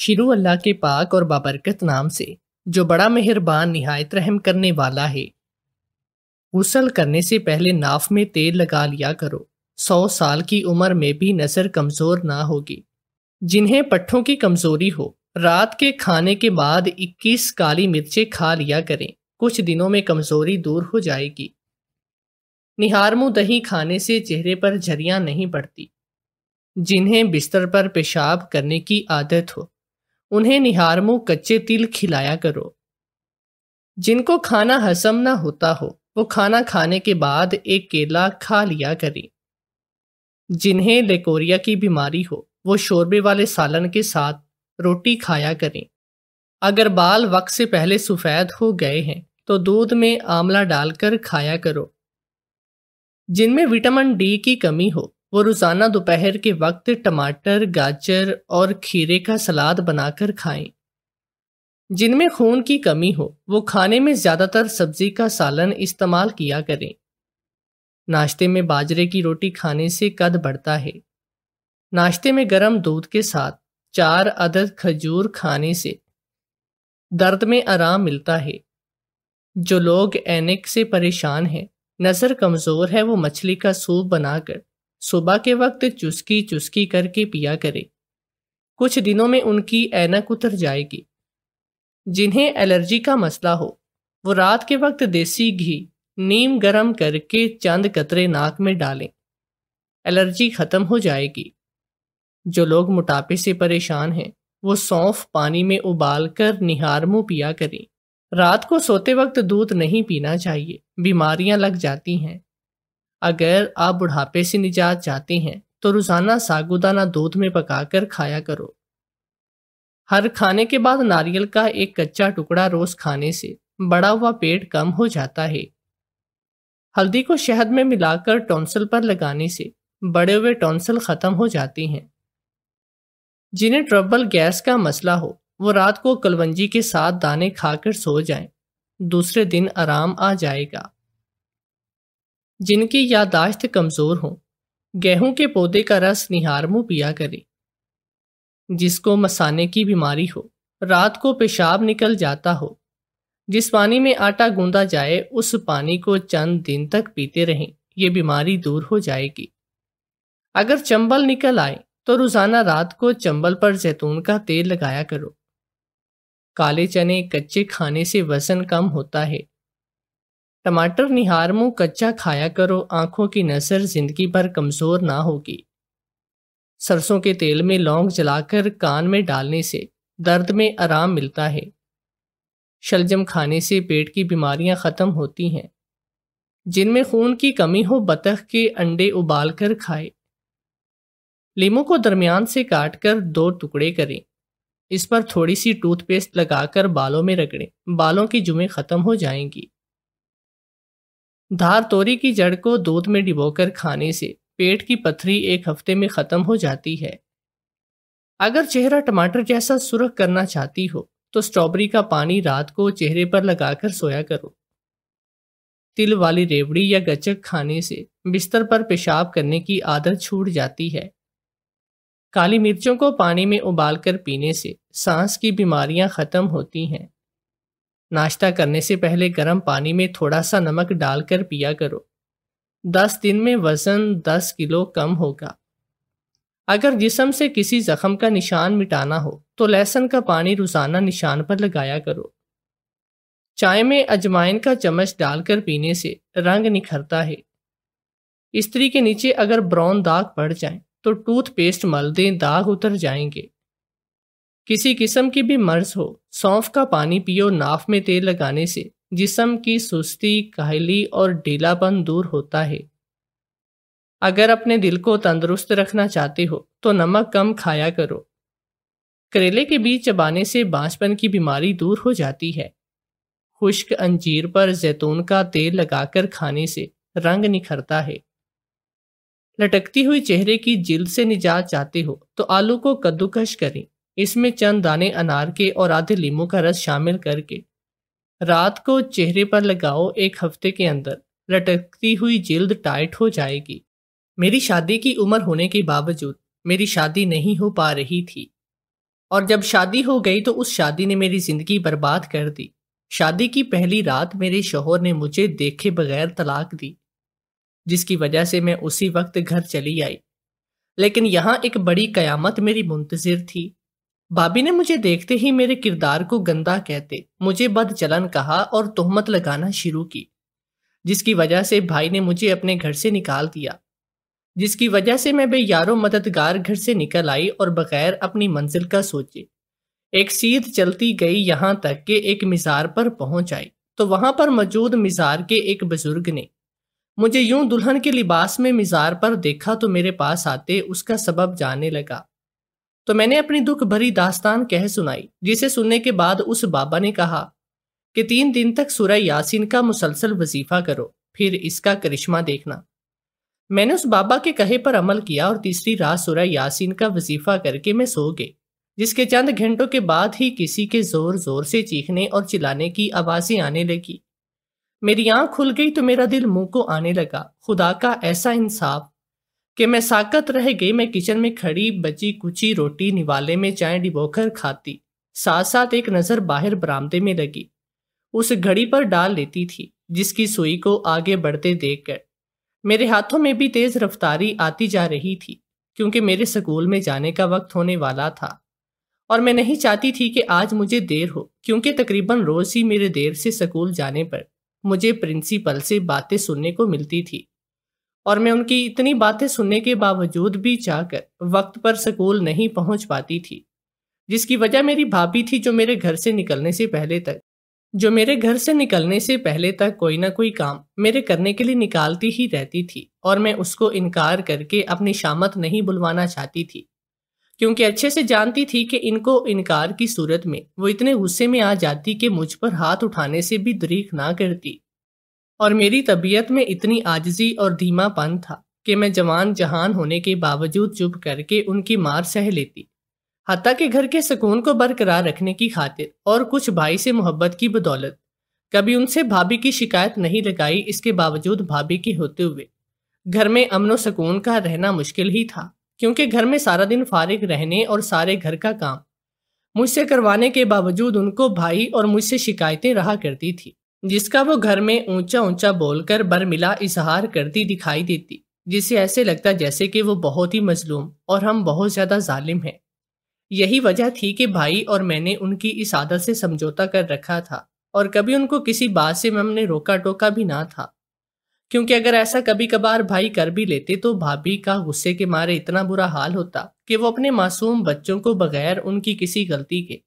शुरू अल्लाह के पाक और बाबरकत नाम से जो बड़ा मेहरबान नहायत रहम करने वाला है गुसल करने से पहले नाफ में तेल लगा लिया करो सौ साल की उम्र में भी नज़र कमज़ोर ना होगी जिन्हें पट्ठों की कमज़ोरी हो रात के खाने के बाद 21 काली मिर्चें खा लिया करें कुछ दिनों में कमज़ोरी दूर हो जाएगी निहारमू दही खाने से चेहरे पर झरियाँ नहीं पड़ती जिन्हें बिस्तर पर पेशाब करने की आदत हो उन्हें निहार मुंह कच्चे तिल खिलाया करो जिनको खाना हसम ना होता हो वो खाना खाने के बाद एक केला खा लिया करें जिन्हें लेकोरिया की बीमारी हो वो शोरबे वाले सालन के साथ रोटी खाया करें अगर बाल वक्त से पहले सफ़ेद हो गए हैं तो दूध में आंवला डालकर खाया करो जिनमें विटामिन डी की कमी हो वो रोज़ाना दोपहर के वक्त टमाटर गाजर और खीरे का सलाद बनाकर खाएं। जिनमें खून की कमी हो वो खाने में ज़्यादातर सब्जी का सालन इस्तेमाल किया करें नाश्ते में बाजरे की रोटी खाने से कद बढ़ता है नाश्ते में गर्म दूध के साथ चार अदद खजूर खाने से दर्द में आराम मिलता है जो लोग एनिक से परेशान हैं नज़र कमज़ोर है वो मछली का सूप बनाकर सुबह के वक्त चुस्की चुस्की करके पिया करें कुछ दिनों में उनकी ऐनक उतर जाएगी जिन्हें एलर्जी का मसला हो वो रात के वक्त देसी घी नीम गरम करके चंद कतरे नाक में डालें एलर्जी ख़त्म हो जाएगी जो लोग मोटापे से परेशान हैं वो सौंफ पानी में उबाल कर निहार मुँह पिया करें रात को सोते वक्त दूध नहीं पीना चाहिए बीमारियां लग जाती हैं अगर आप बुढ़ापे से निजात चाहते हैं तो रोज़ाना सागुदाना दूध में पकाकर खाया करो हर खाने के बाद नारियल का एक कच्चा टुकड़ा रोज़ खाने से बड़ा हुआ पेट कम हो जाता है हल्दी को शहद में मिलाकर टॉन्सल पर लगाने से बड़े हुए टॉन्सल ख़त्म हो जाते हैं जिन्हें ट्रबल गैस का मसला हो वो रात को कलवंजी के साथ दाने खाकर सो जाएं। दूसरे दिन आराम आ जाएगा जिनकी यादाश्त कमज़ोर हो गेहूं के पौधे का रस निहार मुँह पिया करे जिसको मसाने की बीमारी हो रात को पेशाब निकल जाता हो जिस पानी में आटा गूंदा जाए उस पानी को चंद दिन तक पीते रहें ये बीमारी दूर हो जाएगी अगर चंबल निकल आए तो रोजाना रात को चंबल पर जैतून का तेल लगाया करो काले चने कच्चे खाने से वजन कम होता है टमाटर निहार मुंह कच्चा खाया करो आंखों की नजर जिंदगी भर कमजोर ना होगी सरसों के तेल में लौंग जलाकर कान में डालने से दर्द में आराम मिलता है शलजम खाने से पेट की बीमारियां ख़त्म होती हैं जिनमें खून की कमी हो बतख के अंडे उबाल कर खाए लीमू को दरमियान से काट कर दो टुकड़े करें इस पर थोड़ी सी टूथपेस्ट लगाकर बालों में रगड़ें बालों की जुमे ख़त्म हो जाएंगी धार तोरी की जड़ को दूध में डिबोकर खाने से पेट की पथरी एक हफ्ते में ख़त्म हो जाती है अगर चेहरा टमाटर जैसा सुरख करना चाहती हो तो स्ट्रॉबेरी का पानी रात को चेहरे पर लगाकर सोया करो तिल वाली रेवड़ी या गचक खाने से बिस्तर पर पेशाब करने की आदत छूट जाती है काली मिर्चों को पानी में उबालकर पीने से सांस की बीमारियां खत्म होती हैं नाश्ता करने से पहले गर्म पानी में थोड़ा सा नमक डालकर पिया करो दस दिन में वज़न दस किलो कम होगा अगर जिसम से किसी जख्म का निशान मिटाना हो तो लहसुन का पानी रोज़ाना निशान पर लगाया करो चाय में अजवाइन का चम्मच डालकर पीने से रंग निखरता है स्त्री के नीचे अगर ब्राउन दाग पड़ जाए तो टूथपेस्ट मल दें दाग उतर जाएंगे किसी किस्म की भी मर्ज हो सौंफ का पानी पियो नाफ में तेल लगाने से जिसम की सुस्ती काहली और ढीलापन दूर होता है अगर अपने दिल को तंदुरुस्त रखना चाहते हो तो नमक कम खाया करो करेले के बीज चबाने से बांझपन की बीमारी दूर हो जाती है खुश्क अंजीर पर जैतून का तेल लगाकर खाने से रंग निखरता है लटकती हुई चेहरे की जिल्द से निजात चाहते हो तो आलू को कद्दूकश करें इसमें चंद दाने अनार के और आधे लीमू का रस शामिल करके रात को चेहरे पर लगाओ एक हफ्ते के अंदर लटकती हुई जिल्द टाइट हो जाएगी मेरी शादी की उम्र होने के बावजूद मेरी शादी नहीं हो पा रही थी और जब शादी हो गई तो उस शादी ने मेरी जिंदगी बर्बाद कर दी शादी की पहली रात मेरे शोहर ने मुझे देखे बगैर तलाक दी जिसकी वजह से मैं उसी वक्त घर चली आई लेकिन यहाँ एक बड़ी कयामत मेरी मुंतजर थी भाभी ने मुझे देखते ही मेरे किरदार को गंदा कहते मुझे बद चलन कहा और तोहमत लगाना शुरू की जिसकी वजह से भाई ने मुझे अपने घर से निकाल दिया जिसकी वजह से मैं बेयारों मददगार घर से निकल आई और बगैर अपनी मंजिल का सोचे एक सीध चलती गई यहाँ तक के एक मिजार पर पहुंच आई तो वहां पर मौजूद मिजार के एक बुजुर्ग ने मुझे यूं दुल्हन के लिबास में मिजार पर देखा तो मेरे पास आते उसका सबब जाने लगा तो मैंने अपनी दुख भरी दास्तान कह सुनाई जिसे सुनने के बाद उस बाबा ने कहा कि तीन दिन तक सूर्य यासीन का मुसलसल वजीफा करो फिर इसका करिश्मा देखना मैंने उस बाबा के कहे पर अमल किया और तीसरी रात सूर्य यासीन का वजीफा करके मैं सो गई जिसके चंद घंटों के बाद ही किसी के जोर जोर से चीखने और चिल्लाने की आवाजें आने लगी मेरी आंख खुल गई तो मेरा दिल मुंह को आने लगा खुदा का ऐसा इंसाफ कि मैं साकत रह गई मैं किचन में खड़ी बची कुची रोटी निवाले में चाय डिबोकर खाती साथ साथ एक नज़र बाहर बरामदे में लगी उस घड़ी पर डाल लेती थी जिसकी सुई को आगे बढ़ते देख कर मेरे हाथों में भी तेज रफ्तारी आती जा रही थी क्योंकि मेरे स्कूल में जाने का वक्त होने वाला था और मैं नहीं चाहती थी कि आज मुझे देर हो क्योंकि तकरीबन रोज़ ही मेरे देर से स्कूल जाने पर मुझे प्रिंसिपल से बातें सुनने को मिलती थी और मैं उनकी इतनी बातें सुनने के बावजूद भी जाकर वक्त पर स्कूल नहीं पहुंच पाती थी जिसकी वजह मेरी भाभी थी जो मेरे घर से निकलने से पहले तक जो मेरे घर से निकलने से पहले तक कोई ना कोई काम मेरे करने के लिए निकालती ही रहती थी और मैं उसको इनकार करके अपनी शामत नहीं बुलवाना चाहती थी क्योंकि अच्छे से जानती थी कि इनको इनकार की सूरत में वो इतने गुस्से में आ जाती कि मुझ पर हाथ उठाने से भी दरीक ना करती और मेरी तबीयत में इतनी आजजी और धीमापन था कि मैं जवान जहान होने के बावजूद चुप करके उनकी मार सह लेती हत्या के घर के सुकून को बरकरार रखने की खातिर और कुछ भाई से मोहब्बत की बदौलत कभी उनसे भाभी की शिकायत नहीं लगाई इसके बावजूद भाभी के होते हुए घर में अमनो सुकून का रहना मुश्किल ही था क्योंकि घर में सारा दिन फारिग रहने और सारे घर का काम मुझसे करवाने के बावजूद उनको भाई और मुझसे शिकायतें रहा करती थी जिसका वो घर में ऊंचा ऊंचा बोलकर बरमिला इजहार करती दिखाई देती जिसे ऐसे लगता जैसे कि वो बहुत ही मजलूम और हम बहुत ज़्यादा जालिम हैं यही वजह थी कि भाई और मैंने उनकी इस आदत से समझौता कर रखा था और कभी उनको किसी बात से हमने रोका टोका भी ना था क्योंकि अगर ऐसा कभी कभार भाई कर भी लेते तो भाभी का गुस्से के मारे इतना बुरा हाल होता कि वो अपने मासूम बच्चों को बगैर उनकी किसी गलती के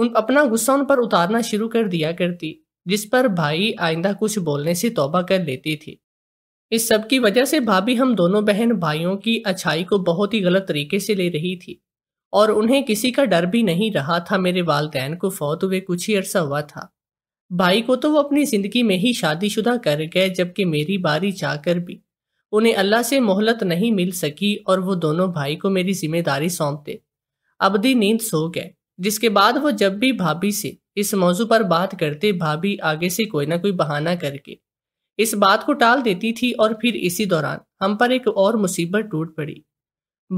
उन अपना गुस्सा उन पर उतारना शुरू कर दिया करती जिस पर भाई आइंदा कुछ बोलने से तोबा कर लेती थी इस सब की वजह से भाभी हम दोनों बहन भाइयों की अच्छाई को बहुत ही गलत तरीके से ले रही थी और उन्हें किसी का डर भी नहीं रहा था मेरे वालदेन को फौत हुए कुछ ही अरसा हुआ था भाई को तो वो अपनी ज़िंदगी में ही शादीशुदा कर गए जबकि मेरी बारी जाकर भी उन्हें अल्लाह से मोहलत नहीं मिल सकी और वो दोनों भाई को मेरी जिम्मेदारी सौंपते अबदी नींद सो गए जिसके बाद वो जब भी भाभी से इस मौजू पर बात करते भाभी आगे से कोई ना कोई बहाना करके इस बात को टाल देती थी और फिर इसी दौरान हम पर एक और मुसीबत टूट पड़ी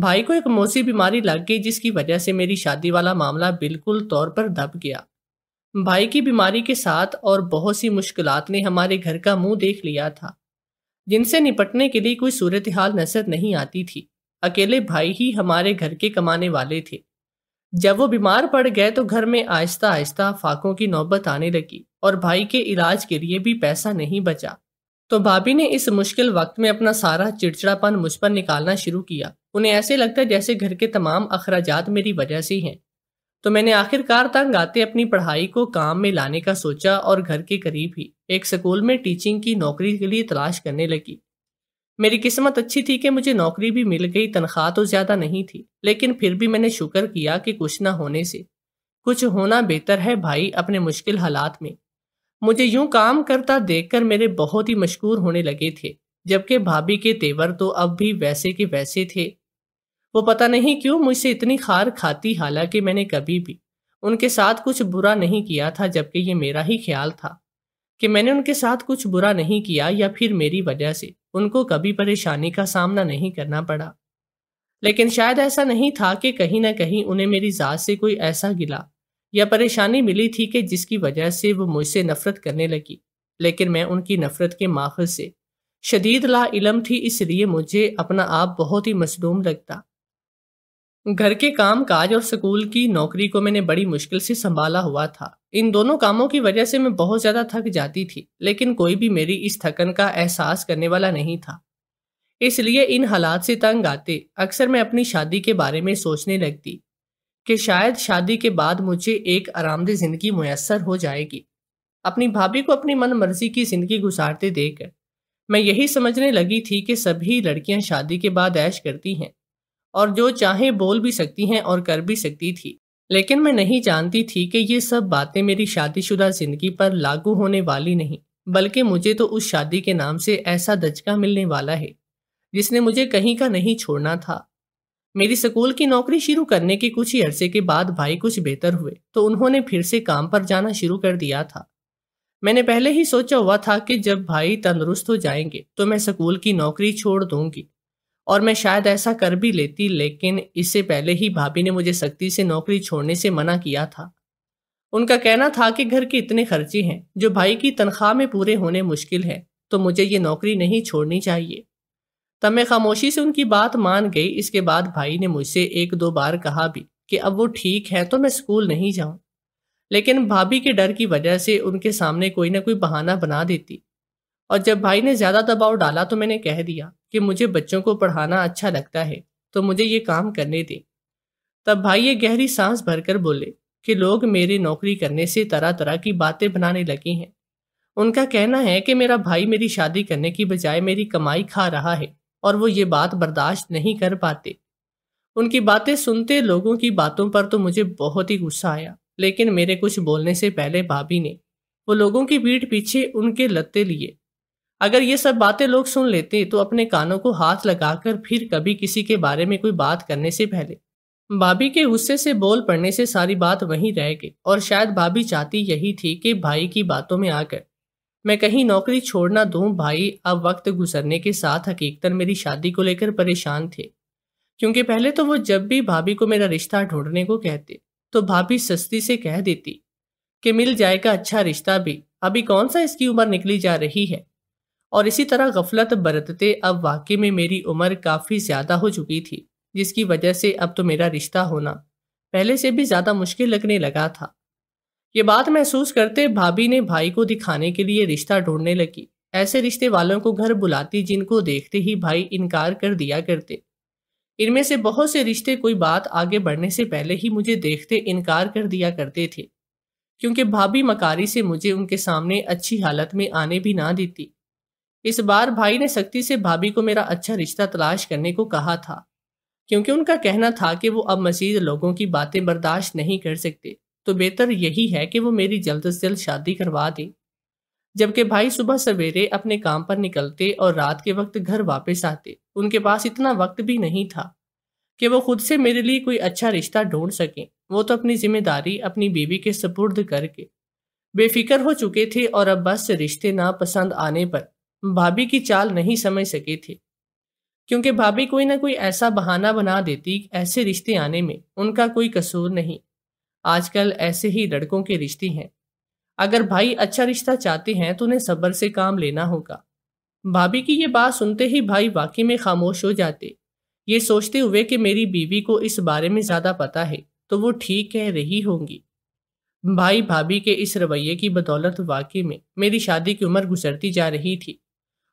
भाई को एक मोसी बीमारी लग गई जिसकी वजह से मेरी शादी वाला मामला बिल्कुल तौर पर दब गया भाई की बीमारी के साथ और बहुत सी मुश्किलात ने हमारे घर का मुंह देख लिया था जिनसे निपटने के लिए कोई सूरत हाल नजर नहीं आती थी अकेले भाई ही हमारे घर के कमाने वाले थे जब वो बीमार पड़ गए तो घर में आहिस्ता आहिस्ता फाकों की नौबत आने लगी और भाई के इलाज के लिए भी पैसा नहीं बचा तो भाभी ने इस मुश्किल वक्त में अपना सारा चिड़चिड़ापन मुझ पर निकालना शुरू किया उन्हें ऐसे लगता जैसे घर के तमाम अखराजात मेरी वजह से हैं तो मैंने आखिरकार तंग आते अपनी पढ़ाई को काम में लाने का सोचा और घर के करीब ही एक स्कूल में टीचिंग की नौकरी के लिए तलाश करने लगी मेरी किस्मत अच्छी थी कि मुझे नौकरी भी मिल गई तनख्वाह तो ज़्यादा नहीं थी लेकिन फिर भी मैंने शुक्र किया कि कुछ ना होने से कुछ होना बेहतर है भाई अपने मुश्किल हालात में मुझे यूं काम करता देखकर मेरे बहुत ही मशहूर होने लगे थे जबकि भाभी के तेवर तो अब भी वैसे के वैसे थे वो पता नहीं क्यों मुझसे इतनी खार खाती हालांकि मैंने कभी भी उनके साथ कुछ बुरा नहीं किया था जबकि ये मेरा ही ख्याल था कि मैंने उनके साथ कुछ बुरा नहीं किया या फिर मेरी वजह से उनको कभी परेशानी का सामना नहीं करना पड़ा लेकिन शायद ऐसा नहीं था कि कहीं ना कहीं उन्हें मेरी ज़ात से कोई ऐसा गिला या परेशानी मिली थी कि जिसकी वजह से वो मुझसे नफरत करने लगी लेकिन मैं उनकी नफरत के माखज से शदीद ला इलम थी इसलिए मुझे अपना आप बहुत ही मसलूम लगता घर के काम काज और स्कूल की नौकरी को मैंने बड़ी मुश्किल से संभाला हुआ था इन दोनों कामों की वजह से मैं बहुत ज्यादा थक जाती थी लेकिन कोई भी मेरी इस थकन का एहसास करने वाला नहीं था इसलिए इन हालात से तंग आते अक्सर मैं अपनी शादी के बारे में सोचने लगती कि शायद शादी के बाद मुझे एक आरामदेह जिंदगी मुयसर हो जाएगी अपनी भाभी को अपनी मन मर्जी की जिंदगी गुजारते देखकर मैं यही समझने लगी थी कि सभी लड़कियां शादी के बाद ऐश करती हैं और जो चाहे बोल भी सकती हैं और कर भी सकती थी लेकिन मैं नहीं जानती थी कि ये सब बातें मेरी शादीशुदा जिंदगी पर लागू होने वाली नहीं बल्कि मुझे तो उस शादी के नाम से ऐसा दचका मिलने वाला है जिसने मुझे कहीं का नहीं छोड़ना था मेरी स्कूल की नौकरी शुरू करने के कुछ ही अरसे के बाद भाई कुछ बेहतर हुए तो उन्होंने फिर से काम पर जाना शुरू कर दिया था मैंने पहले ही सोचा हुआ था कि जब भाई तंदुरुस्त हो जाएंगे तो मैं स्कूल की नौकरी छोड़ दूंगी और मैं शायद ऐसा कर भी लेती लेकिन इससे पहले ही भाभी ने मुझे सख्ती से नौकरी छोड़ने से मना किया था उनका कहना था कि घर के इतने खर्चे हैं जो भाई की तनख्वाह में पूरे होने मुश्किल है तो मुझे ये नौकरी नहीं छोड़नी चाहिए तब मैं खामोशी से उनकी बात मान गई इसके बाद भाई ने मुझसे एक दो बार कहा भी कि अब वो ठीक है तो मैं स्कूल नहीं जाऊं लेकिन भाभी के डर की वजह से उनके सामने कोई ना कोई बहाना बना देती और जब भाई ने ज़्यादा दबाव डाला तो मैंने कह दिया कि मुझे बच्चों को पढ़ाना अच्छा लगता है तो मुझे ये काम करने दें तब भाई ये गहरी सांस भरकर बोले कि लोग मेरी नौकरी करने से तरह तरह की बातें बनाने लगी हैं उनका कहना है कि मेरा भाई मेरी शादी करने की बजाय मेरी कमाई खा रहा है और वो ये बात बर्दाश्त नहीं कर पाते उनकी बातें सुनते लोगों की बातों पर तो मुझे बहुत ही गुस्सा आया लेकिन मेरे कुछ बोलने से पहले भाभी ने वो लोगों की पीठ पीछे उनके लत्ते लिए अगर ये सब बातें लोग सुन लेते तो अपने कानों को हाथ लगाकर फिर कभी किसी के बारे में कोई बात करने से पहले भाभी के गुस्से से बोल पड़ने से सारी बात वहीं रह गई और शायद भाभी चाहती यही थी कि भाई की बातों में आकर मैं कहीं नौकरी छोड़ना दूं भाई अब वक्त गुजरने के साथ हकीकतन मेरी शादी को लेकर परेशान थे क्योंकि पहले तो वो जब भी भाभी को मेरा रिश्ता ढूंढने को कहते तो भाभी सस्ती से कह देती कि मिल जाएगा अच्छा रिश्ता भी अभी कौन सा इसकी उम्र निकली जा रही है और इसी तरह गफलत बरतते अब वाकई में मेरी उम्र काफ़ी ज़्यादा हो चुकी थी जिसकी वजह से अब तो मेरा रिश्ता होना पहले से भी ज़्यादा मुश्किल लगने लगा था ये बात महसूस करते भाभी ने भाई को दिखाने के लिए रिश्ता ढूंढने लगी ऐसे रिश्ते वालों को घर बुलाती जिनको देखते ही भाई इनकार कर दिया करते इनमें से बहुत से रिश्ते कोई बात आगे बढ़ने से पहले ही मुझे देखते इनकार कर दिया करते थे क्योंकि भाभी मकारी से मुझे उनके सामने अच्छी हालत में आने भी ना देती इस बार भाई ने सख्ती से भाभी को मेरा अच्छा रिश्ता तलाश करने को कहा था क्योंकि उनका कहना था कि वो अब मजीद लोगों की बातें बर्दाश्त नहीं कर सकते तो बेहतर यही है कि वो मेरी जल्द से जल्द शादी करवा दें जबकि भाई सुबह सवेरे अपने काम पर निकलते और रात के वक्त घर वापस आते उनके पास इतना वक्त भी नहीं था कि वो खुद से मेरे लिए कोई अच्छा रिश्ता ढूंढ सकें वो तो अपनी जिम्मेदारी अपनी बीवी के सपुर्द करके बेफिक्र हो चुके थे और अब बस रिश्ते ना पसंद आने पर भाभी की चाल नहीं समझ सके थे क्योंकि भाभी कोई ना कोई ऐसा बहाना बना देती ऐसे रिश्ते आने में उनका कोई कसूर नहीं आजकल ऐसे ही लड़कों के रिश्ते हैं अगर भाई अच्छा रिश्ता चाहते हैं तो उन्हें सब्र से काम लेना होगा भाभी की ये बात सुनते ही भाई वाकई में खामोश हो जाते ये सोचते हुए कि मेरी बीवी को इस बारे में ज़्यादा पता है तो वो ठीक कह रही होंगी भाई भाभी के इस रवैये की बदौलत वाकई में मेरी शादी की उम्र गुजरती जा रही थी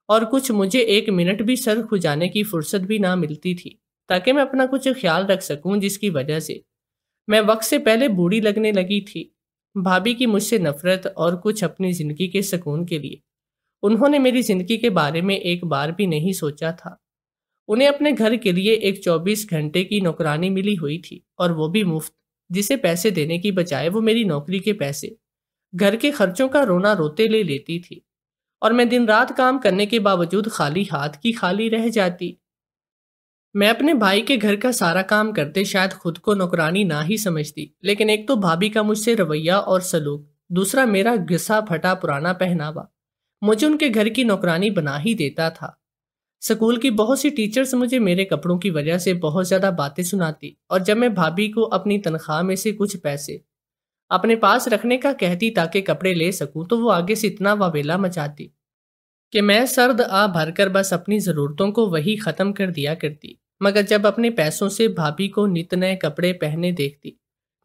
और कुछ मुझे एक मिनट भी सर खुजाने की फुर्सत भी ना मिलती थी ताकि मैं अपना कुछ ख्याल रख सकूं जिसकी वजह से मैं वक्त से पहले बूढ़ी लगने लगी थी भाभी की मुझसे नफरत और कुछ अपनी ज़िंदगी के सुकून के लिए उन्होंने मेरी ज़िंदगी के बारे में एक बार भी नहीं सोचा था उन्हें अपने घर के लिए एक 24 घंटे की नौकरानी मिली हुई थी और वो भी मुफ्त जिसे पैसे देने की बजाय वो मेरी नौकरी के पैसे घर के खर्चों का रोना रोते ले लेती थी और मैं दिन रात काम करने के बावजूद खाली हाथ की खाली रह जाती मैं अपने भाई के घर का सारा काम करते शायद खुद को नौकरानी ना ही समझती लेकिन एक तो भाभी का मुझसे रवैया और सलूक दूसरा मेरा गुस्सा फटा पुराना पहनावा मुझे उनके घर की नौकरानी बना ही देता था स्कूल की बहुत सी टीचर्स मुझे मेरे कपड़ों की वजह से बहुत ज़्यादा बातें सुनाती और जब मैं भाभी को अपनी तनख्वाह में से कुछ पैसे अपने पास रखने का कहती ताकि कपड़े ले सकूं तो वो आगे से इतना वावेला मचाती कि मैं सर्द आ भरकर बस अपनी ज़रूरतों को वही ख़त्म कर दिया करती मगर जब अपने पैसों से भाभी को नित नए कपड़े पहने देखती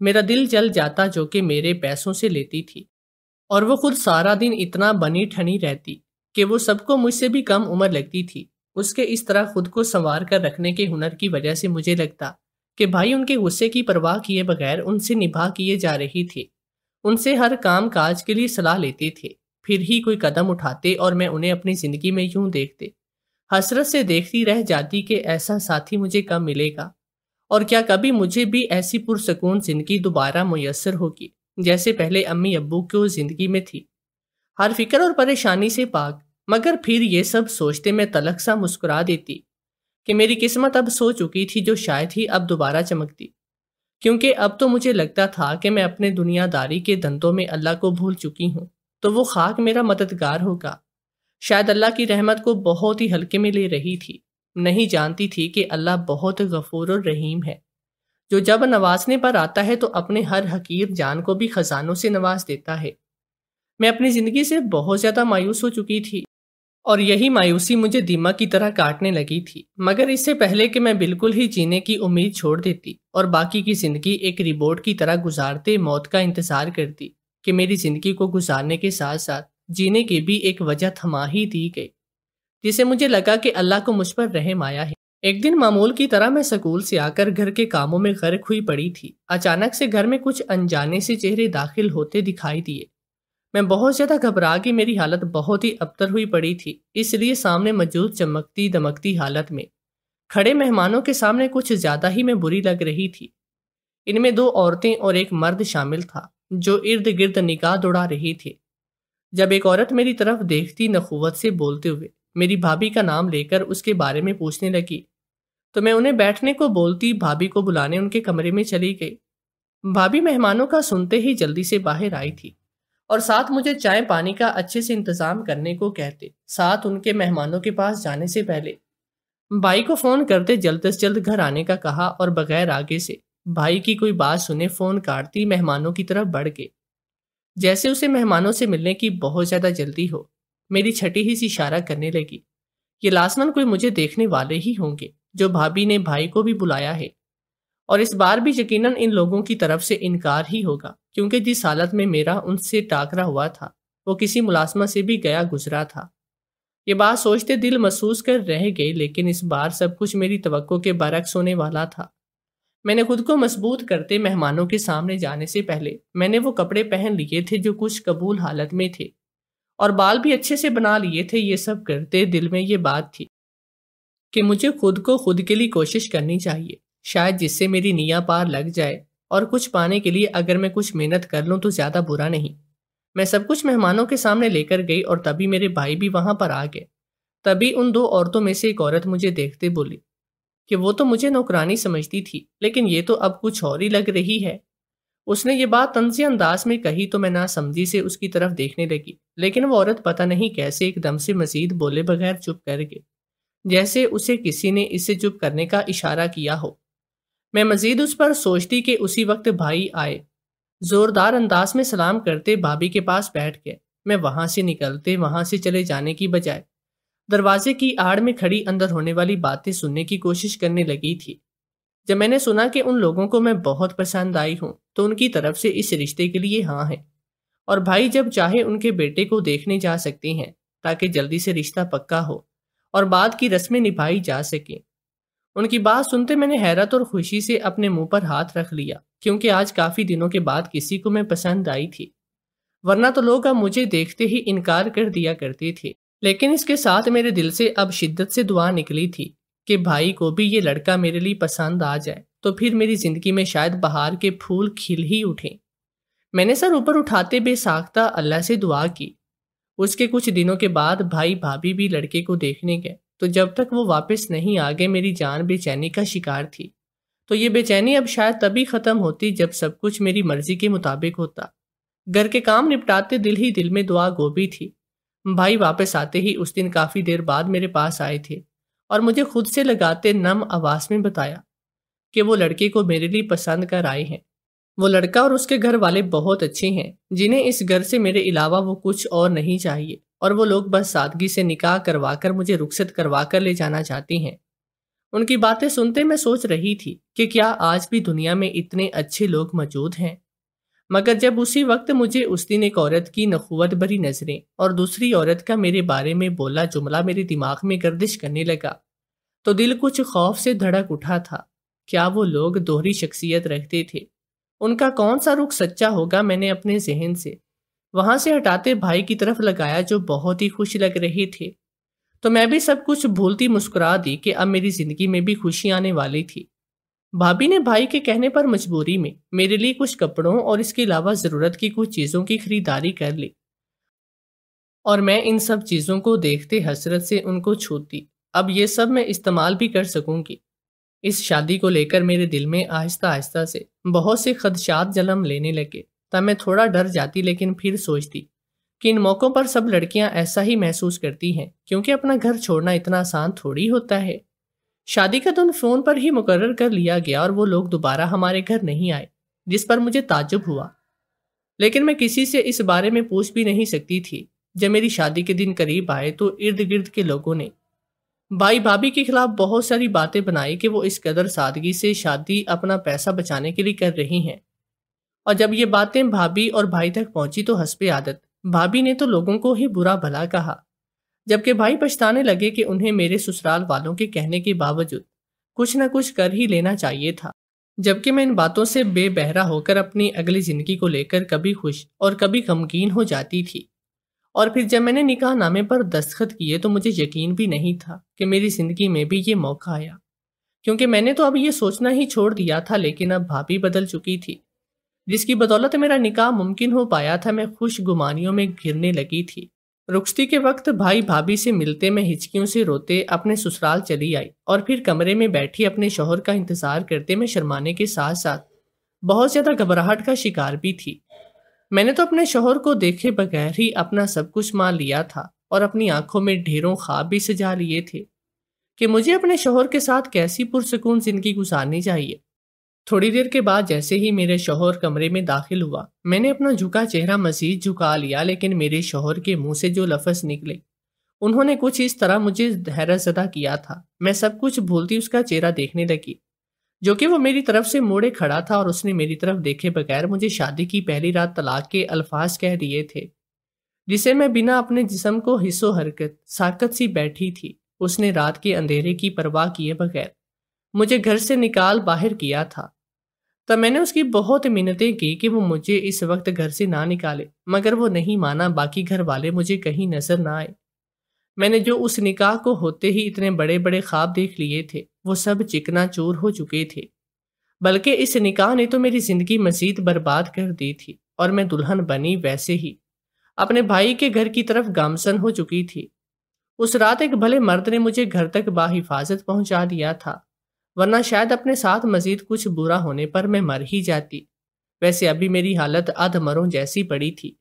मेरा दिल जल जाता जो कि मेरे पैसों से लेती थी और वो खुद सारा दिन इतना बनी ठनी रहती कि वो सबको मुझसे भी कम उम्र लगती थी उसके इस तरह खुद को संवार कर रखने के हुनर की वजह से मुझे लगता कि भाई उनके गुस्से की परवाह किए बगैर उनसे निभा किए जा रही थी उनसे हर काम काज के लिए सलाह लेती थी फिर ही कोई कदम उठाते और मैं उन्हें अपनी ज़िंदगी में यूं देखते हसरत से देखती रह जाती कि ऐसा साथी मुझे कब मिलेगा और क्या कभी मुझे भी ऐसी पुरसकून ज़िंदगी दोबारा मैसर होगी जैसे पहले अम्मी अब्बू की ज़िंदगी में थी हर फिक्र और परेशानी से पाक मगर फिर ये सब सोचते मैं तलक सा मुस्कुरा देती कि मेरी किस्मत अब सो चुकी थी जो शायद ही अब दोबारा चमकती क्योंकि अब तो मुझे लगता था कि मैं अपने दुनियादारी के धंधों में अल्लाह को भूल चुकी हूँ तो वो खाक मेरा मददगार होगा शायद अल्लाह की रहमत को बहुत ही हल्के में ले रही थी नहीं जानती थी कि अल्लाह बहुत गफूर और रहीम है जो जब नवाजने पर आता है तो अपने हर हकीर जान को भी खजानों से नवाज देता है मैं अपनी ज़िंदगी से बहुत ज़्यादा मायूस हो चुकी थी और यही मायूसी मुझे दीमा की तरह काटने लगी थी मगर इससे पहले कि मैं बिल्कुल ही जीने की उम्मीद छोड़ देती और बाकी की जिंदगी एक रिबोट की तरह गुजारते मौत का इंतजार करती कि मेरी जिंदगी को गुजारने के साथ साथ जीने की भी एक वजह थमा ही दी गई जिसे मुझे लगा कि अल्लाह को मुझ पर रहम आया है एक दिन मामूल की तरह मैं स्कूल से आकर घर के कामों में गर्क हुई पड़ी थी अचानक से घर में कुछ अनजाने से चेहरे दाखिल होते दिखाई दिए मैं बहुत ज़्यादा घबरा कि मेरी हालत बहुत ही अबतर हुई पड़ी थी इसलिए सामने मौजूद चमकती दमकती हालत में खड़े मेहमानों के सामने कुछ ज़्यादा ही मैं बुरी लग रही थी इनमें दो औरतें और एक मर्द शामिल था जो इर्द गिर्द निकाह दौड़ा रही थी जब एक औरत मेरी तरफ देखती नखुवत से बोलते हुए मेरी भाभी का नाम लेकर उसके बारे में पूछने लगी तो मैं उन्हें बैठने को बोलती भाभी को बुलाने उनके कमरे में चली गई भाभी मेहमानों का सुनते ही जल्दी से बाहर आई थी और साथ मुझे चाय पानी का अच्छे से इंतजाम करने को कहते साथ उनके मेहमानों के पास जाने से पहले भाई को फोन करते जल्द से जल्द घर आने का कहा और बगैर आगे से भाई की कोई बात सुने फोन काटती मेहमानों की तरफ बढ़ के जैसे उसे मेहमानों से मिलने की बहुत ज्यादा जल्दी हो मेरी छठी ही सी इशारा करने लगी ये लासमन कोई मुझे देखने वाले ही होंगे जो भाभी ने भाई को भी बुलाया है और इस बार भी यकीनन इन लोगों की तरफ से इनकार ही होगा क्योंकि जिस हालत में मेरा उनसे टाकरा हुआ था वो किसी मुलाजमा से भी गया गुजरा था ये बात सोचते दिल महसूस कर रह गई लेकिन इस बार सब कुछ मेरी तो के बरक्स होने वाला था मैंने खुद को मजबूत करते मेहमानों के सामने जाने से पहले मैंने वो कपड़े पहन लिए थे जो कुछ कबूल हालत में थे और बाल भी अच्छे से बना लिए थे ये सब करते दिल में ये बात थी कि मुझे खुद को खुद के लिए कोशिश करनी चाहिए शायद जिससे मेरी निया पार लग जाए और कुछ पाने के लिए अगर मैं कुछ मेहनत कर लूँ तो ज़्यादा बुरा नहीं मैं सब कुछ मेहमानों के सामने लेकर गई और तभी मेरे भाई भी वहां पर आ गए तभी उन दो औरतों में से एक औरत मुझे देखते बोली कि वो तो मुझे नौकरानी समझती थी लेकिन ये तो अब कुछ और ही लग रही है उसने ये बात तंजी अंदाज में कही तो मैं ना समझी से उसकी तरफ देखने लगी लेकिन वो औरत पता नहीं कैसे एकदम से मजीद बोले बगैर चुप कर गई जैसे उसे किसी ने इसे चुप करने का इशारा किया हो मैं मजीद उस पर सोचती कि उसी वक्त भाई आए जोरदार अंदाज में सलाम करते भाभी के पास बैठ गया मैं वहां से निकलते वहां से चले जाने की बजाय दरवाजे की आड़ में खड़ी अंदर होने वाली बातें सुनने की कोशिश करने लगी थी जब मैंने सुना कि उन लोगों को मैं बहुत पसंद आई हूं तो उनकी तरफ से इस रिश्ते के लिए हाँ है और भाई जब चाहे उनके बेटे को देखने जा सकती हैं ताकि जल्दी से रिश्ता पक्का हो और बाद की रस्में निभाई जा सकें उनकी बात सुनते मैंने हैरत और खुशी से अपने मुंह पर हाथ रख लिया क्योंकि आज काफी दिनों के बाद किसी को मैं पसंद आई थी वरना तो लोग अब मुझे देखते ही इनकार कर दिया करते थे लेकिन इसके साथ मेरे दिल से अब शिद्दत से दुआ निकली थी कि भाई को भी ये लड़का मेरे लिए पसंद आ जाए तो फिर मेरी जिंदगी में शायद बहार के फूल खिल ही उठें मैंने सर ऊपर उठाते बेसाख्ता अल्लाह से दुआ की उसके कुछ दिनों के बाद भाई भाभी भी लड़के को देखने गए तो जब तक वो वापस नहीं आ गए मेरी जान बेचैनी का शिकार थी तो ये बेचैनी अब शायद तभी ख़त्म होती जब सब कुछ मेरी मर्जी के मुताबिक होता घर के काम निपटाते दिल ही दिल में दुआ गोभी थी भाई वापस आते ही उस दिन काफ़ी देर बाद मेरे पास आए थे और मुझे खुद से लगाते नम आवाज़ में बताया कि वो लड़के को मेरे लिए पसंद कर आए हैं वो लड़का और उसके घर वाले बहुत अच्छे हैं जिन्हें इस घर से मेरे अलावा वो कुछ और नहीं चाहिए और वो लोग बस सादगी से निकाह करवा कर मुझे रुखसत करवा कर ले जाना चाहती हैं उनकी बातें सुनते मैं सोच रही थी कि क्या आज भी दुनिया में इतने अच्छे लोग मौजूद हैं मगर जब उसी वक्त मुझे उस दिन एक औरत की नखुवत भरी नज़रें और दूसरी औरत का मेरे बारे में बोला जुमला मेरे दिमाग में गर्दिश करने लगा तो दिल कुछ खौफ से धड़क उठा था क्या वो लोग दोहरी शख्सियत रखते थे उनका कौन सा रुख सच्चा होगा मैंने अपने जहन से वहां से हटाते भाई की तरफ लगाया जो बहुत ही खुश लग रहे थे तो मैं भी सब कुछ भूलती मुस्कुरा दी कि अब मेरी जिंदगी में भी खुशी आने वाली थी भाभी ने भाई के कहने पर मजबूरी में मेरे लिए कुछ कपड़ों और इसके अलावा ज़रूरत की कुछ चीज़ों की खरीदारी कर ली और मैं इन सब चीज़ों को देखते हसरत से उनको छूती अब ये सब मैं इस्तेमाल भी कर सकूंगी इस शादी को लेकर मेरे दिल में आहिस्ता आहिस्ता से बहुत से खदशात जन्म लेने लगे तब मैं थोड़ा डर जाती लेकिन फिर सोचती कि इन मौक़ों पर सब लड़कियां ऐसा ही महसूस करती हैं क्योंकि अपना घर छोड़ना इतना आसान थोड़ी होता है शादी का दिन फ़ोन पर ही मुकर्र कर लिया गया और वो लोग दोबारा हमारे घर नहीं आए जिस पर मुझे ताजुब हुआ लेकिन मैं किसी से इस बारे में पूछ भी नहीं सकती थी जब मेरी शादी के दिन करीब आए तो इर्द गिर्द के लोगों ने भाई भाभी के खिलाफ बहुत सारी बातें बनाई कि वो इस कदर सादगी से शादी अपना पैसा बचाने के लिए कर रही हैं और जब ये बातें भाभी और भाई तक पहुंची तो हंसपे आदत भाभी ने तो लोगों को ही बुरा भला कहा जबकि भाई पछताने लगे कि उन्हें मेरे ससुराल वालों के कहने के बावजूद कुछ ना कुछ कर ही लेना चाहिए था जबकि मैं इन बातों से बेबहरा होकर अपनी अगली जिंदगी को लेकर कभी खुश और कभी गमगीन हो जाती थी और फिर जब मैंने निकाह नामे पर दस्तखत किए तो मुझे यकीन भी नहीं था कि मेरी जिंदगी में भी ये मौका आया क्योंकि मैंने तो अब ये सोचना ही छोड़ दिया था लेकिन अब भाभी बदल चुकी थी जिसकी बदौलत मेरा निकाह मुमकिन हो पाया था मैं खुश गुमानियों में घिरने लगी थी रुखती के वक्त भाई भाभी से मिलते में हिचकियों से रोते अपने ससुराल चली आई और फिर कमरे में बैठी अपने शोहर का इंतजार करते में शर्माने के साथ साथ बहुत ज़्यादा घबराहट का शिकार भी थी मैंने तो अपने शोहर को देखे बगैर ही अपना सब कुछ मान लिया था और अपनी आंखों में ढेरों ख्वाब भी सजा लिए थे कि मुझे अपने शोहर के साथ कैसी पुरसकून जिंदगी गुजारनी चाहिए थोड़ी देर के बाद जैसे ही मेरे शोहर कमरे में दाखिल हुआ मैंने अपना झुका चेहरा मजीद झुका लिया लेकिन मेरे शोहर के मुंह से जो लफ्ज़ निकले उन्होंने कुछ इस तरह मुझे जदा किया था मैं सब कुछ भूलती उसका चेहरा देखने लगी जो कि वो मेरी तरफ से मोड़े खड़ा था और उसने मेरी तरफ देखे बगैर मुझे शादी की पहली रात तलाक के अल्फाज कह दिए थे जिसे मैं बिना अपने जिसम को हिस्सो हरकत साकत सी बैठी थी उसने रात के अंधेरे की परवाह किए बगैर मुझे घर से निकाल बाहर किया था तब तो मैंने उसकी बहुत मिन्नतें की कि वो मुझे इस वक्त घर से ना निकाले मगर वो नहीं माना बाकी घर वाले मुझे कहीं नजर ना आए मैंने जो उस निकाह को होते ही इतने बड़े बड़े ख्वाब देख लिए थे वो सब चिकना चूर हो चुके थे बल्कि इस निकाह ने तो मेरी जिंदगी मजीद बर्बाद कर दी थी और मैं दुल्हन बनी वैसे ही अपने भाई के घर की तरफ गामसन हो चुकी थी उस रात एक भले मर्द ने मुझे घर तक बाहिफाजत पहुंचा दिया था वरना शायद अपने साथ मजीद कुछ बुरा होने पर मैं मर ही जाती वैसे अभी मेरी हालत अध मरों जैसी पड़ी थी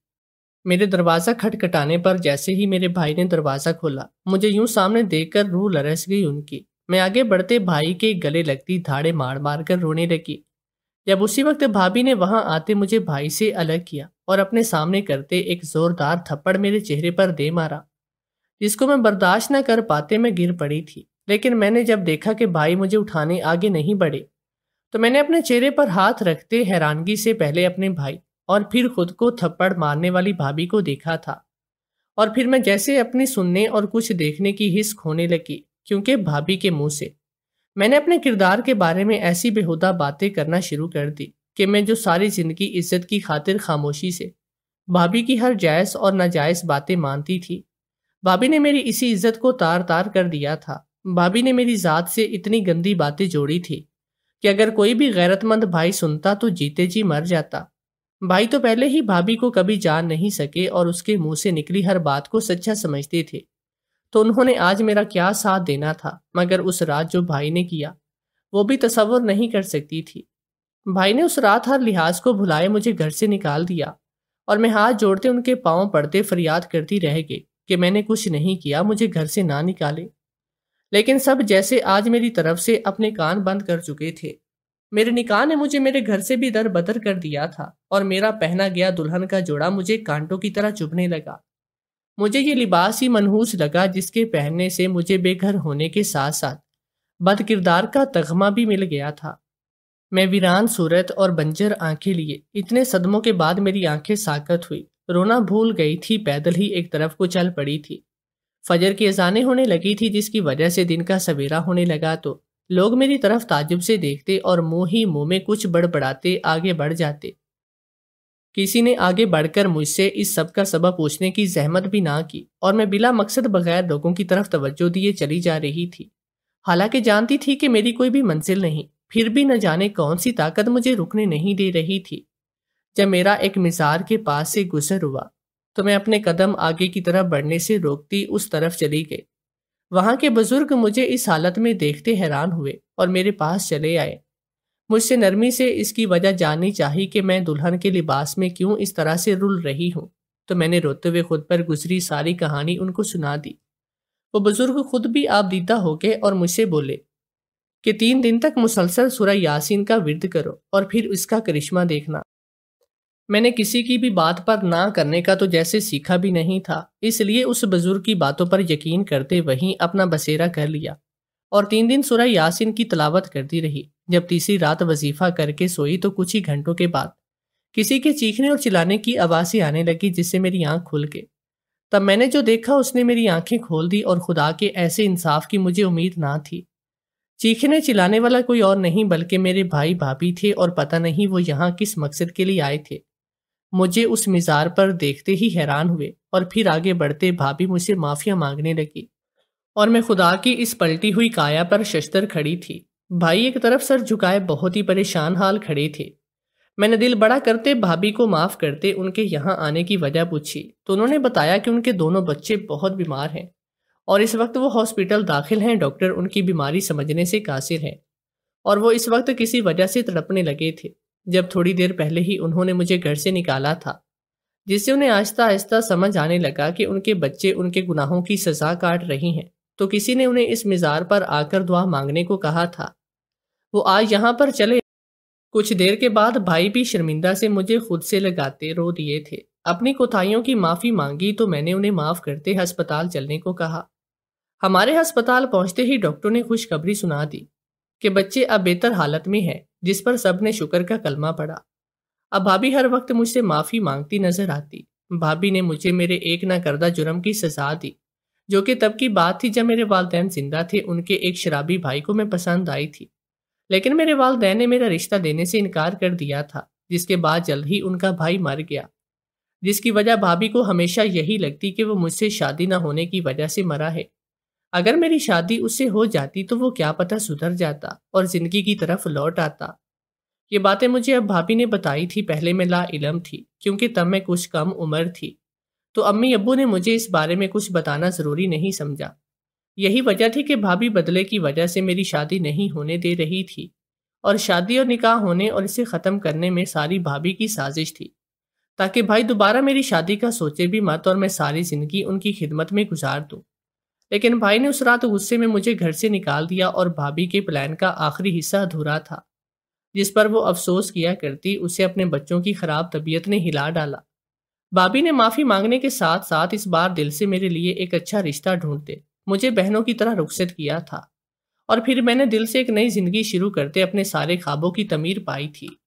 मेरे दरवाज़ा खटखटाने पर जैसे ही मेरे भाई ने दरवाज़ा खोला मुझे यूं सामने देखकर रूह लरस गई उनकी मैं आगे बढ़ते भाई के गले लगती धाड़े मार मार कर रोने लगी जब उसी वक्त भाभी ने वहां आते मुझे भाई से अलग किया और अपने सामने करते एक जोरदार थप्पड़ मेरे चेहरे पर दे मारा जिसको मैं बर्दाश्त न कर पाते मैं गिर पड़ी थी लेकिन मैंने जब देखा कि भाई मुझे उठाने आगे नहीं बढ़े तो मैंने अपने चेहरे पर हाथ रखते हैरानगी से पहले अपने भाई और फिर खुद को थप्पड़ मारने वाली भाभी को देखा था और फिर मैं जैसे अपनी सुनने और कुछ देखने की हिस्स खोने लगी क्योंकि भाभी के मुंह से मैंने अपने किरदार के बारे में ऐसी बेहुदा बातें करना शुरू कर दी कि मैं जो सारी जिंदगी इज्जत की खातिर खामोशी से भाभी की हर जायज़ और नाजायज़ बातें मानती थी भाभी ने मेरी इसी इज्जत को तार तार कर दिया था भाभी ने मेरी जात से इतनी गंदी बातें जोड़ी थी कि अगर कोई भी गैरतमंद भाई सुनता तो जीते जी मर जाता भाई तो पहले ही भाभी को कभी जान नहीं सके और उसके मुंह से निकली हर बात को सच्चा समझते थे तो उन्होंने आज मेरा क्या साथ देना था मगर उस रात जो भाई ने किया वो भी तस्वर नहीं कर सकती थी भाई ने उस रात हर लिहाज को भुलाए मुझे घर से निकाल दिया और मैं हाथ जोड़ते उनके पाँव पड़ते फरियाद करती रह गई कि मैंने कुछ नहीं किया मुझे घर से ना निकाले लेकिन सब जैसे आज मेरी तरफ से अपने कान बंद कर चुके थे मेरे निकाह ने मुझे मेरे घर से भी दर बदर कर दिया था और मेरा पहना गया दुल्हन का जोड़ा मुझे कांटों की तरह चुभने लगा मुझे ये लिबास ही मनहूस लगा जिसके पहनने से मुझे बेघर होने के साथ साथ बद किरदार का तगमा भी मिल गया था मैं वीरान सूरत और बंजर आंखें लिए इतने सदमों के बाद मेरी आंखें साकत हुई रोना भूल गई थी पैदल ही एक तरफ को चल पड़ी थी फजर की अजानें होने लगी थी जिसकी वजह से दिन का सवेरा होने लगा तो लोग मेरी तरफ ताजुब से देखते और मुंह ही मुंह में कुछ बड़बड़ाते आगे बढ़ जाते किसी ने आगे बढ़कर मुझसे इस सब का सबब पूछने की जहमत भी ना की और मैं बिला मकसद बगैर लोगों की तरफ तवज्जो दिए चली जा रही थी हालांकि जानती थी कि मेरी कोई भी मंजिल नहीं फिर भी न जाने कौन सी ताकत मुझे रुकने नहीं दे रही थी जब मेरा एक मिजार के पास से गुजर हुआ तो मैं अपने कदम आगे की तरफ बढ़ने से रोकती उस तरफ चली गई वहां के बुजुर्ग मुझे इस हालत में देखते हैरान हुए और मेरे पास चले आए मुझसे नरमी से इसकी वजह जाननी चाहिए कि मैं दुल्हन के लिबास में क्यों इस तरह से रुल रही हूँ तो मैंने रोते हुए खुद पर गुजरी सारी कहानी उनको सुना दी वो बुजुर्ग खुद भी आप दीदा हो गए और मुझसे बोले कि तीन दिन तक मुसलसल सुरा यासीन का विरद करो और फिर उसका करिश्मा देखना मैंने किसी की भी बात पर ना करने का तो जैसे सीखा भी नहीं था इसलिए उस बुजुर्ग की बातों पर यकीन करते वहीं अपना बसेरा कर लिया और तीन दिन सुरह यासिन की तलावत करती रही जब तीसरी रात वजीफा करके सोई तो कुछ ही घंटों के बाद किसी के चीखने और चिल्लाने की आवाज़ ही आने लगी जिससे मेरी आंख खुल गई तब मैंने जो देखा उसने मेरी आंखें खोल दी और खुदा के ऐसे इंसाफ की मुझे उम्मीद ना थी चीखने चिल्लाने वाला कोई और नहीं बल्कि मेरे भाई भाभी थे और पता नहीं वो यहाँ किस मकसद के लिए आए थे मुझे उस मिजार पर देखते ही हैरान हुए और फिर आगे बढ़ते भाभी मुझसे माफिया मांगने लगी और मैं खुदा की इस पलटी हुई काया पर शस्तर खड़ी थी भाई एक तरफ सर झुकाए बहुत ही परेशान हाल खड़े थे मैंने दिल बड़ा करते भाभी को माफ़ करते उनके यहाँ आने की वजह पूछी तो उन्होंने बताया कि उनके दोनों बच्चे बहुत बीमार हैं और इस वक्त वो हॉस्पिटल दाखिल हैं डॉक्टर उनकी बीमारी समझने से कासिर हैं और वो इस वक्त किसी वजह से तड़पने लगे थे जब थोड़ी देर पहले ही उन्होंने मुझे घर से निकाला था जिससे उन्हें आहिस्ता आहिस्ता समझ आने लगा कि उनके बच्चे उनके गुनाहों की सजा काट रही हैं तो किसी ने उन्हें इस मिजार पर आकर दुआ मांगने को कहा था वो आज यहाँ पर चले कुछ देर के बाद भाई भी शर्मिंदा से मुझे खुद से लगाते रो दिए थे अपनी कोताहियों की माफ़ी मांगी तो मैंने उन्हें माफ़ करते अस्पताल चलने को कहा हमारे अस्पताल पहुंचते ही डॉक्टर ने खुशखबरी सुना दी कि बच्चे अब बेहतर हालत में है जिस पर सब ने शुक्र का कलमा पड़ा अब भाभी हर वक्त मुझसे माफ़ी मांगती नजर आती भाभी ने मुझे मेरे एक ना करदा जुर्म की सजा दी जो कि तब की बात थी जब मेरे वालदेन जिंदा थे उनके एक शराबी भाई को मैं पसंद आई थी लेकिन मेरे वालदेन ने मेरा रिश्ता देने से इनकार कर दिया था जिसके बाद जल्द ही उनका भाई मर गया जिसकी वजह भाभी को हमेशा यही लगती कि वो मुझसे शादी ना होने की वजह से मरा है अगर मेरी शादी उससे हो जाती तो वो क्या पता सुधर जाता और जिंदगी की तरफ लौट आता ये बातें मुझे अब भाभी ने बताई थी पहले मैं ला इलम थी क्योंकि तब मैं कुछ कम उम्र थी तो अम्मी अबू ने मुझे इस बारे में कुछ बताना ज़रूरी नहीं समझा यही वजह थी कि भाभी बदले की वजह से मेरी शादी नहीं होने दे रही थी और शादी और निकाह होने और इसे ख़त्म करने में सारी भाभी की साजिश थी ताकि भाई दोबारा मेरी शादी का सोचे भी मत और मैं सारी ज़िंदगी उनकी खिदमत में गुजार दूँ लेकिन भाई ने उस रात गुस्से में मुझे घर से निकाल दिया और भाभी के प्लान का आखिरी हिस्सा अधूरा था जिस पर वो अफसोस किया करती उसे अपने बच्चों की खराब तबीयत ने हिला डाला भाभी ने माफ़ी मांगने के साथ साथ इस बार दिल से मेरे लिए एक अच्छा रिश्ता ढूंढते मुझे बहनों की तरह रुखसत किया था और फिर मैंने दिल से एक नई जिंदगी शुरू करते अपने सारे ख्वाबों की तमीर पाई थी